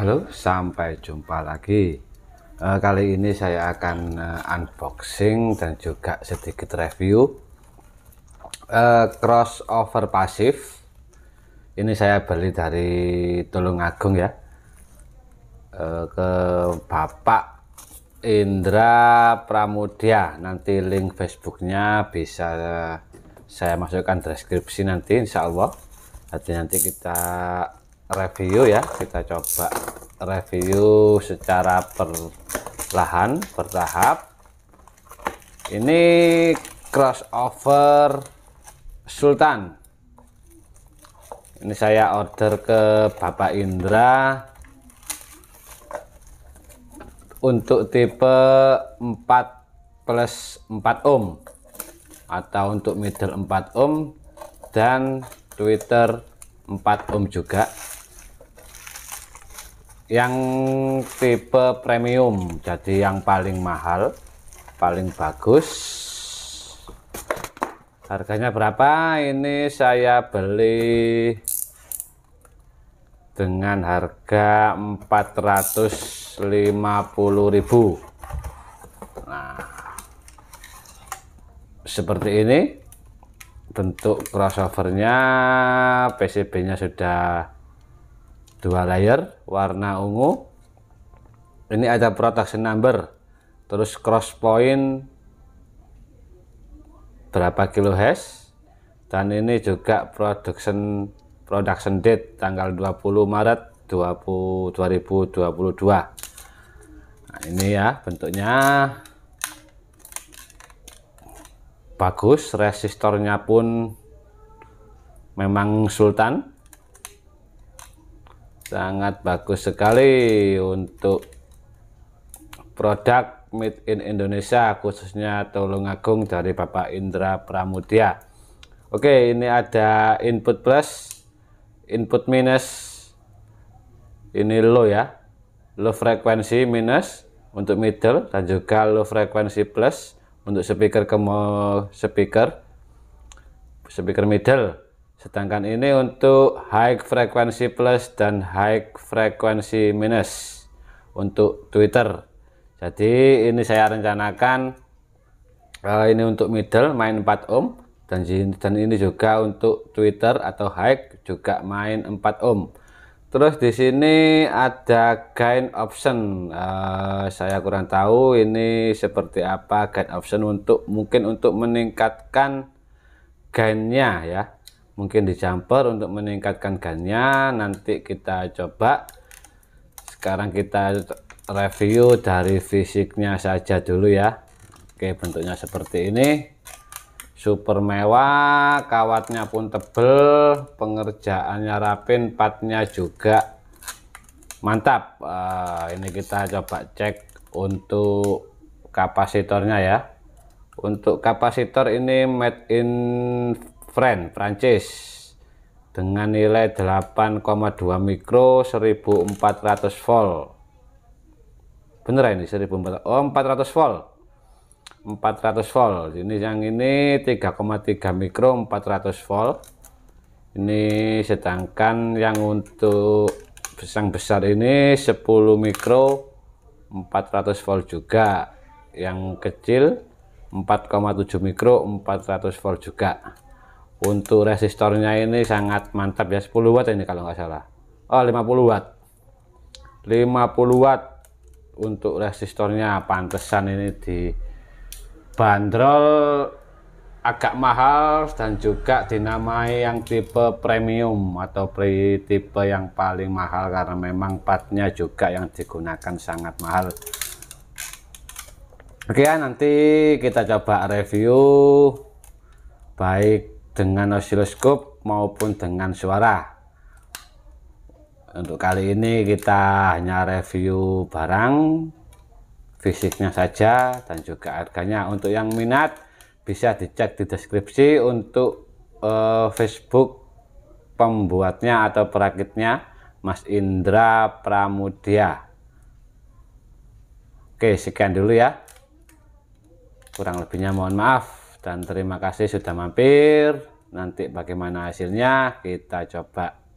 Halo, sampai jumpa lagi. Uh, kali ini saya akan uh, unboxing dan juga sedikit review uh, crossover pasif. Ini saya beli dari Tulungagung ya. Uh, ke Bapak Indra Pramudia. Nanti link Facebooknya bisa saya masukkan deskripsi nanti insya Allah. Nanti nanti kita review ya kita coba review secara perlahan bertahap ini crossover Sultan ini saya order ke Bapak Indra untuk tipe 4 plus 4 ohm atau untuk middle 4 ohm dan Twitter 4 ohm juga yang tipe premium jadi yang paling mahal paling bagus harganya berapa ini saya beli dengan harga 450.000 nah seperti ini bentuk crossovernya PCB nya sudah dua layer warna ungu ini ada production number terus cross point berapa kilo hash dan ini juga production production date tanggal 20 Maret 20, 2022 nah, ini ya bentuknya bagus resistornya pun memang sultan sangat bagus sekali untuk produk made in Indonesia khususnya Tolong Agung dari Bapak Indra Pramudia Oke ini ada input plus input minus ini low ya low frekuensi minus untuk middle dan juga low frekuensi plus untuk speaker ke speaker speaker middle Sedangkan ini untuk high frequency plus dan high frequency minus untuk Twitter. Jadi ini saya rencanakan uh, ini untuk middle main 4 ohm dan dan ini juga untuk Twitter atau high juga main 4 ohm. Terus di sini ada gain option. Uh, saya kurang tahu ini seperti apa gain option untuk mungkin untuk meningkatkan gainnya ya mungkin dicampur untuk meningkatkan gannya nanti kita coba sekarang kita review dari fisiknya saja dulu ya Oke bentuknya seperti ini super mewah kawatnya pun tebel pengerjaannya rapin patnya juga mantap uh, ini kita coba cek untuk kapasitornya ya untuk kapasitor ini made in friend Prancis dengan nilai 8,2 mikro 1400 volt bener ya ini 1400 oh 400 volt 400 volt ini yang ini 3,3 mikro 400 volt ini sedangkan yang untuk yang besar ini 10 mikro 400 volt juga yang kecil 4,7 mikro 400 volt juga untuk resistornya ini sangat mantap ya 10 watt ini kalau nggak salah oh 50 watt 50 watt untuk resistornya pantesan ini di bandrol agak mahal dan juga dinamai yang tipe premium atau pre tipe yang paling mahal karena memang partnya juga yang digunakan sangat mahal oke ya nanti kita coba review baik dengan osiloskop maupun dengan suara untuk kali ini kita hanya review barang fisiknya saja dan juga harganya untuk yang minat bisa dicek di deskripsi untuk uh, Facebook pembuatnya atau perakitnya Mas Indra Pramudia Oke sekian dulu ya kurang lebihnya mohon maaf dan terima kasih sudah mampir nanti bagaimana hasilnya kita coba